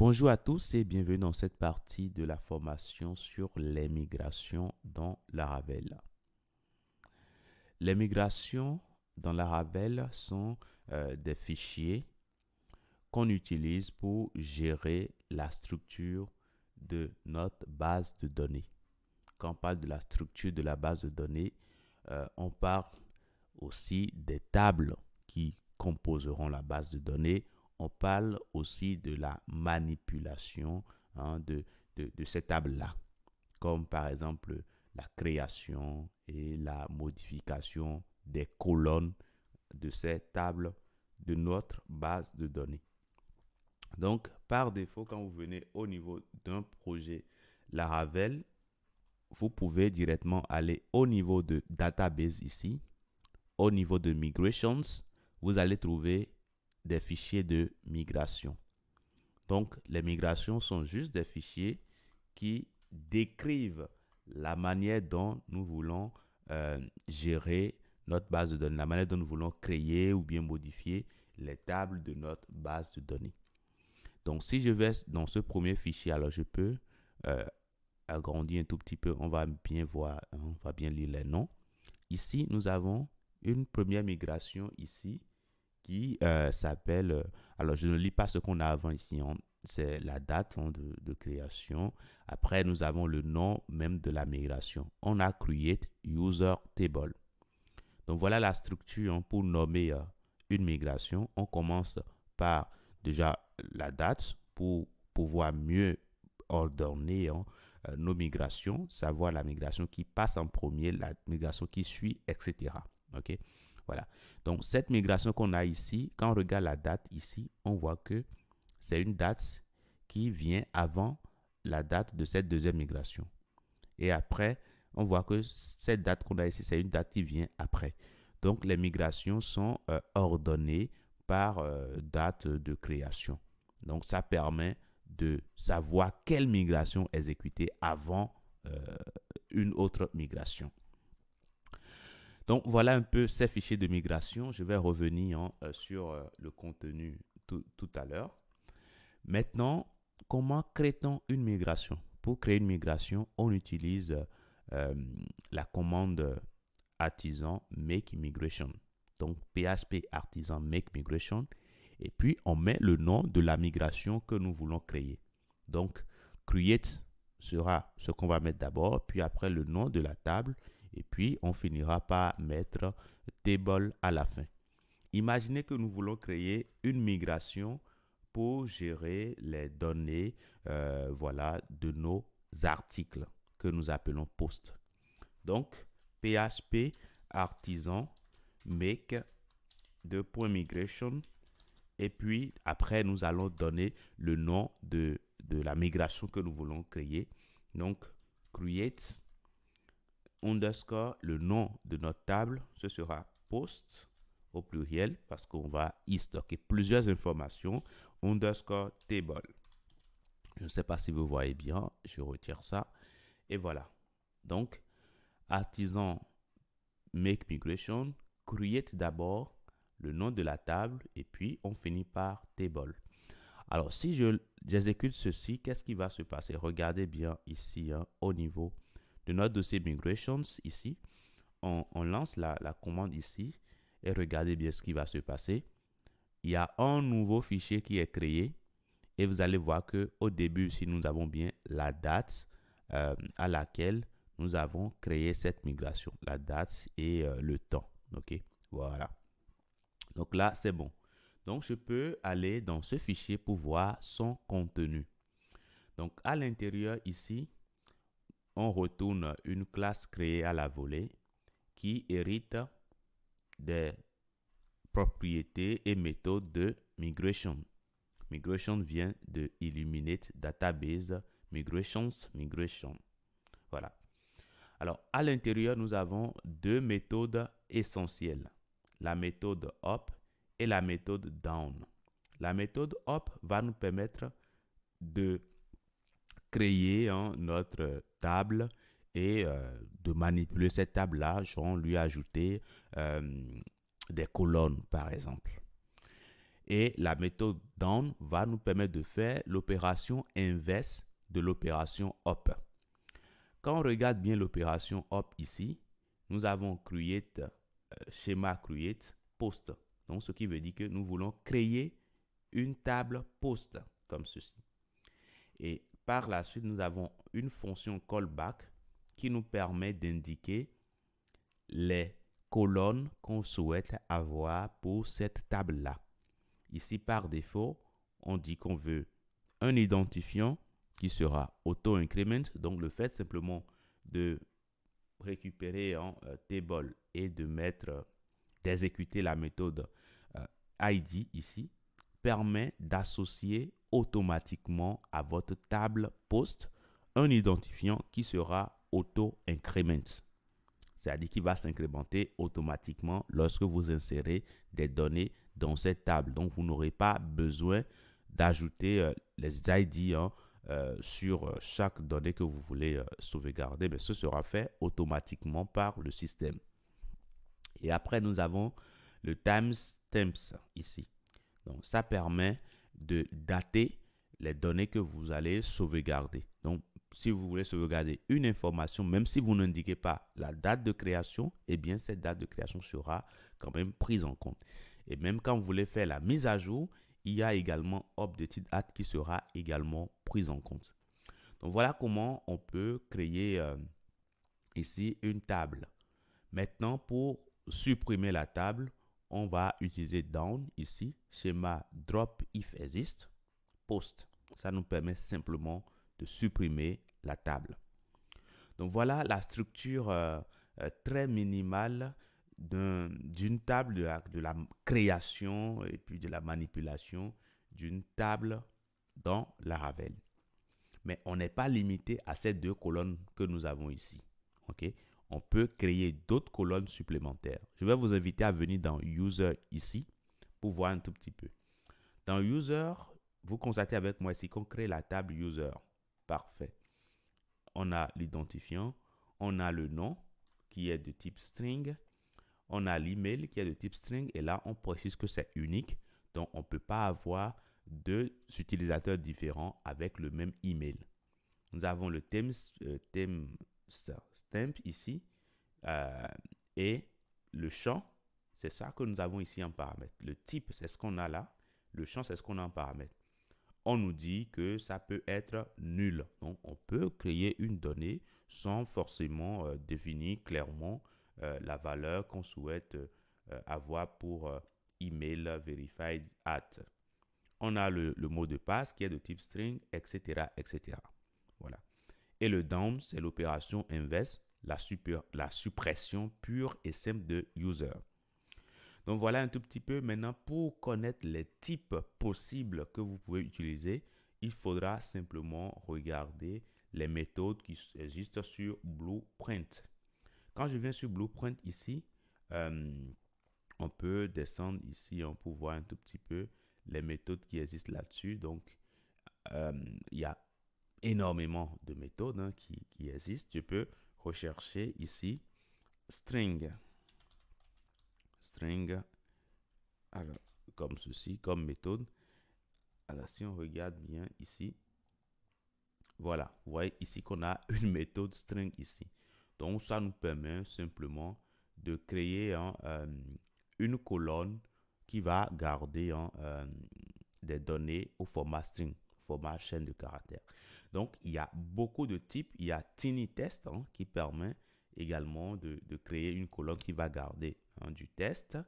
Bonjour à tous et bienvenue dans cette partie de la formation sur les migrations dans l'Aravel. Les migrations dans l'Aravel sont euh, des fichiers qu'on utilise pour gérer la structure de notre base de données. Quand on parle de la structure de la base de données, euh, on parle aussi des tables qui composeront la base de données on parle aussi de la manipulation hein, de, de, de ces tables-là, comme par exemple la création et la modification des colonnes de ces tables de notre base de données. Donc, par défaut, quand vous venez au niveau d'un projet Laravel, vous pouvez directement aller au niveau de Database ici, au niveau de Migrations, vous allez trouver des fichiers de migration. Donc, les migrations sont juste des fichiers qui décrivent la manière dont nous voulons euh, gérer notre base de données, la manière dont nous voulons créer ou bien modifier les tables de notre base de données. Donc, si je vais dans ce premier fichier, alors je peux euh, agrandir un tout petit peu. On va bien voir, hein, on va bien lire les noms. Ici, nous avons une première migration ici qui euh, s'appelle, euh, alors je ne lis pas ce qu'on a avant ici, hein. c'est la date hein, de, création. Après, nous avons le nom même de la migration. On a create user table. Donc voilà la structure hein, pour nommer euh, une migration. On commence par déjà la date pour pouvoir mieux ordonner nos migrations, savoir la migration qui passe en premier, la migration qui suit, etc. OK voilà. Donc, cette migration qu'on a ici, quand on regarde la date ici, on voit que c'est une date qui vient avant la date de cette deuxième migration. Et après, on voit que cette date qu'on a ici, c'est une date qui vient après. Donc, les migrations sont euh, ordonnées par euh, date de création. Donc, ça permet de savoir quelle migration exécuter avant euh, une autre migration. Donc voilà un peu ces fichiers de migration. Je vais revenir hein, euh, sur euh, le contenu tout, à l'heure. Maintenant, comment crée-t-on une migration Pour créer une migration, on utilise euh, la commande artisan make migration. Donc PHP artisan make migration. Et puis on met le nom de la migration que nous voulons créer. Donc create sera ce qu'on va mettre d'abord, puis après le nom de la table et puis, on finira par mettre table à la fin. Imaginez que nous voulons créer une migration pour gérer les données euh, voilà, de nos articles que nous appelons post. Donc, PHP artisan make de point migration et puis après nous allons donner le nom de, de la migration que nous voulons créer. Donc, create underscore, le nom de notre table, ce sera post au pluriel parce qu'on va y stocker plusieurs informations, underscore table. Je ne sais pas si vous voyez bien, je retire ça. Et voilà. Donc, artisan make migration, create d'abord le nom de la table et puis on finit par table. Alors, si j'exécute ceci, qu'est-ce qui va se passer Regardez bien ici hein, au niveau notre dossier Migrations ici. On, lance la, commande ici et regardez bien ce qui va se passer. Il y a un nouveau fichier qui est créé et vous allez voir que au début, si nous avons bien la date euh, à laquelle nous avons créé cette migration, la date et euh, le temps. OK, voilà. Donc là, c'est bon. Donc, je peux aller dans ce fichier pour voir son contenu. Donc, à l'intérieur ici, on retourne une classe créée à la volée qui hérite des propriétés et méthodes de migration. Migration vient de Illuminate Database Migrations Migration. Voilà. Alors, à l'intérieur, nous avons deux méthodes essentielles. La méthode up et la méthode down. La méthode up va nous permettre de créer hein, notre table et euh, de manipuler cette table-là, genre lui ajouter euh, des colonnes, par exemple. Et la méthode down va nous permettre de faire l'opération inverse de l'opération up. Quand on regarde bien l'opération up ici, nous avons create, euh, schéma create, post. Donc, ce qui veut dire que nous voulons créer une table post comme ceci. Et par la suite, nous avons une fonction callback qui nous permet d'indiquer les colonnes qu'on souhaite avoir pour cette table-là. Ici, par défaut, on dit qu'on veut un identifiant qui sera auto-increment. Donc, le fait simplement de récupérer en euh, table et de mettre, d'exécuter la méthode euh, ID ici, permet d'associer automatiquement à votre table post un identifiant qui sera auto-increment. C'est-à-dire qu'il va s'incrémenter automatiquement lorsque vous insérez des données dans cette table. Donc, vous n'aurez pas besoin d'ajouter euh, les ID hein, euh, sur euh, chaque donnée que vous voulez sauvegarder. Mais ce sera fait automatiquement par le système. Et après, nous avons le timestamps ici. Donc, ça permet de dater les données que vous allez sauvegarder. Donc, si vous voulez sauvegarder une information, même si vous n'indiquez pas la date de création, eh bien, cette date de création sera quand même prise en compte. Et même quand vous voulez faire la mise à jour, il y a également Updated date qui sera également prise en compte. Donc, voilà comment on peut créer euh, ici une table. Maintenant, pour supprimer la table, on va utiliser down ici, schéma drop if exist, post. Ça nous permet simplement de supprimer la table. Donc voilà la structure euh, euh, très minimale d'une table de la, de la, création et puis de la manipulation d'une table dans la Ravel. Mais on n'est pas limité à ces deux colonnes que nous avons ici. ok on peut créer d'autres colonnes supplémentaires. Je vais vous inviter à venir dans User ici pour voir un tout petit peu. Dans User, vous constatez avec moi ici qu'on crée la table User. Parfait. On a l'identifiant, on a le nom qui est de type string, on a l'email qui est de type string et là on précise que c'est unique. Donc on ne peut pas avoir deux utilisateurs différents avec le même email. Nous avons le thème, euh, stamp ici euh, et le champ, c'est ça que nous avons ici en paramètre. Le type, c'est ce qu'on a là. Le champ, c'est ce qu'on a en paramètre. On nous dit que ça peut être nul. Donc, on peut créer une donnée sans forcément euh, définir clairement euh, la valeur qu'on souhaite avoir pour email verified at. On a le, le mot de passe qui est de type string, etc., etc. Voilà. Et le down, c'est l'opération inverse, la, super, la suppression pure et simple de user. Donc voilà un tout petit peu maintenant pour connaître les types possibles que vous pouvez utiliser. Il faudra simplement regarder les méthodes qui existent sur Blueprint. Quand je viens sur Blueprint ici, euh, on peut descendre ici on peut voir un tout petit peu les méthodes qui existent là-dessus. Donc, euh, il y a énormément de méthodes hein, qui, existent. Tu peux rechercher ici string. String. Alors, comme ceci, comme méthode. Alors, si on regarde bien ici, voilà, vous voyez ici qu'on a une méthode string ici. Donc, ça nous permet simplement de créer hein, euh, une colonne qui va garder hein, euh, des données au format string format chaîne de caractère. Donc, il y a beaucoup de types. Il y a Tiny Test hein, qui permet également de, créer une colonne qui va garder hein, du test.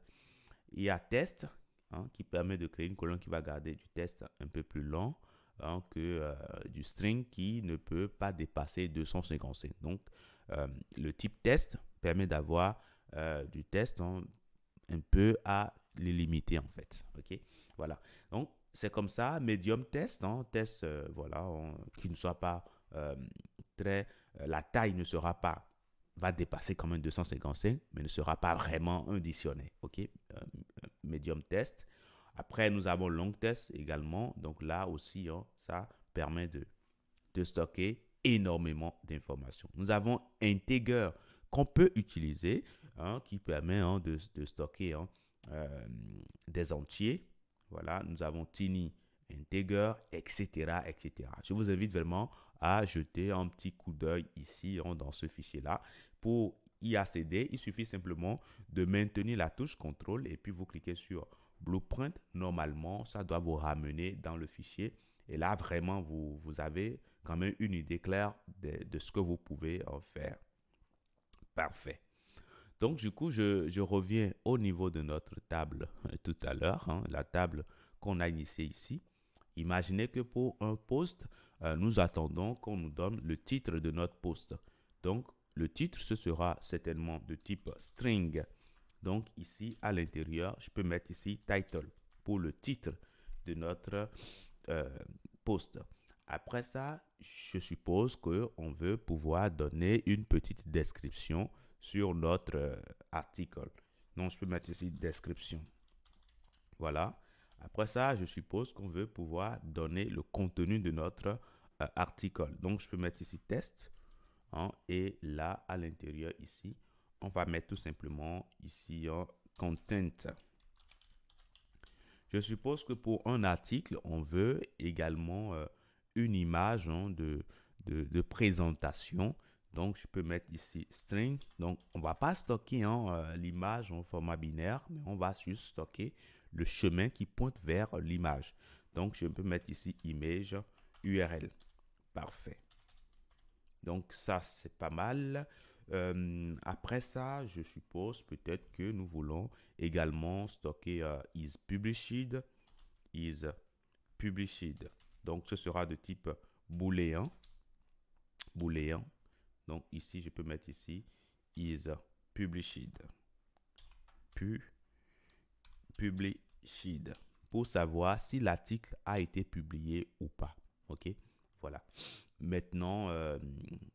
Il y a Test hein, qui permet de créer une colonne qui va garder du test un peu plus long que euh, du string qui ne peut pas dépasser 255. Donc, euh, le type test permet d'avoir euh, du test un peu à les limiter en fait. Ok, voilà. Donc c'est comme ça, medium test, hein, test euh, voilà, qui ne soit pas euh, très... Euh, la taille ne sera pas, va dépasser quand même 255, mais ne sera pas vraiment un dictionnaire, ok Médium test. Après, nous avons long test également, donc là aussi, hein, ça permet de, de stocker énormément d'informations. Nous avons Integer qu'on peut utiliser, hein, qui permet hein, de, de, stocker des entiers voilà, nous avons Tiny Integer, etc., etc. Je vous invite vraiment à jeter un petit coup d'œil ici hein, dans ce fichier-là. Pour y accéder, il suffit simplement de maintenir la touche contrôle et puis vous cliquez sur Blueprint. Normalement, ça doit vous ramener dans le fichier. Et là, vraiment, vous, avez quand même une idée claire de, de ce que vous pouvez en hein, faire. Parfait. Donc du coup, je, reviens au niveau de notre table euh, tout à l'heure, hein, la table qu'on a initiée ici. Imaginez que pour un poste, euh, nous attendons qu'on nous donne le titre de notre poste. Donc le titre, ce sera certainement de type string. Donc ici, à l'intérieur, je peux mettre ici title pour le titre de notre euh, poste. Après ça, je suppose qu'on veut pouvoir donner une petite description sur notre euh, article. Donc, je peux mettre ici description. Voilà. Après ça, je suppose qu'on veut pouvoir donner le contenu de notre euh, article. Donc, je peux mettre ici test. Hein, et là, à l'intérieur ici, on va mettre tout simplement ici content. Je suppose que pour un article, on veut également euh, une image hein, de, présentation donc, je peux mettre ici string. Donc, on va pas stocker hein, euh, l'image en format binaire, mais on va juste stocker le chemin qui pointe vers l'image. Donc, je peux mettre ici image URL. Parfait. Donc, ça, c'est pas mal. Euh, après ça, je suppose peut-être que nous voulons également stocker isPublished. is published, is published. Donc, ce sera de type booléen, booléen, donc ici, je peux mettre ici is published. Pu, published. Pour savoir si l'article a été publié ou pas. OK Voilà. Maintenant, euh,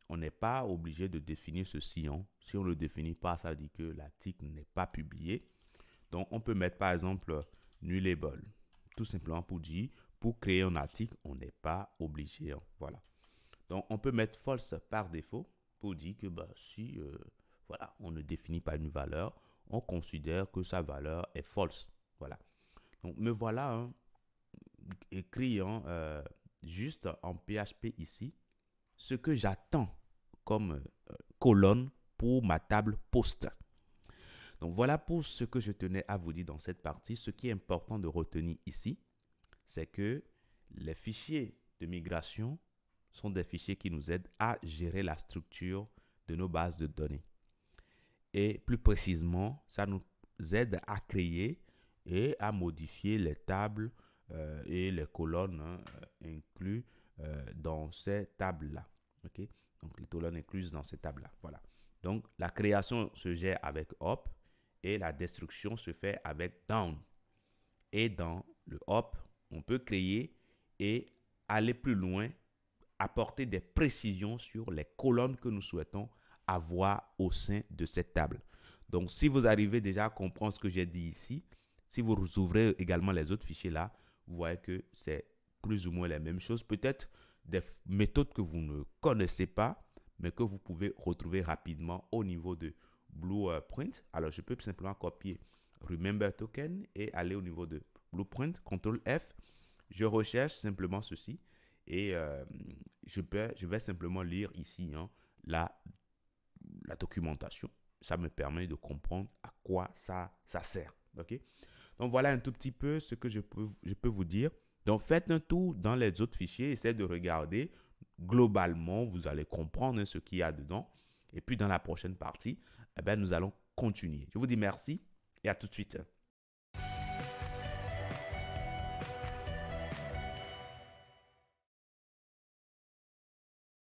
on n'est pas obligé de définir ce sillon. Hein. Si on ne le définit pas, ça veut dire que l'article n'est pas publié. Donc, on peut mettre par exemple nul label. Tout simplement pour dire, pour créer un article, on n'est pas obligé. Hein. Voilà. Donc, on peut mettre false par défaut pour dire que bah, si euh, voilà, on ne définit pas une valeur, on considère que sa valeur est false. Voilà. Donc me voilà hein, écrit euh, juste en PHP ici ce que j'attends comme euh, colonne pour ma table post. Donc voilà pour ce que je tenais à vous dire dans cette partie. Ce qui est important de retenir ici, c'est que les fichiers de migration sont des fichiers qui nous aident à gérer la structure de nos bases de données. Et plus précisément, ça nous aide à créer et à modifier les tables euh, et les colonnes hein, euh, inclus euh, dans ces tables-là. Donc, les colonnes incluses dans ces tables-là. Voilà. Donc, la création se gère avec up et la destruction se fait avec down. Et dans le up, on peut créer et aller plus loin apporter des précisions sur les colonnes que nous souhaitons avoir au sein de cette table. Donc, si vous arrivez déjà à comprendre ce que j'ai dit ici, si vous ouvrez également les autres fichiers là, vous voyez que c'est plus ou moins la même chose. Peut-être des méthodes que vous ne connaissez pas, mais que vous pouvez retrouver rapidement au niveau de Blueprint. Alors, je peux simplement copier Remember Token et aller au niveau de Blueprint, CTRL F. Je recherche simplement ceci et euh, je, peux, je vais simplement lire ici hein, la, documentation. Ça me permet de comprendre à quoi ça, ça sert. ok Donc voilà un tout petit peu ce que je peux, je peux vous dire. Donc faites un tour dans les autres fichiers, essayez de regarder. Globalement, vous allez comprendre hein, ce qu'il y a dedans. Et puis dans la prochaine partie, eh ben, nous allons continuer. Je vous dis merci et à tout de suite.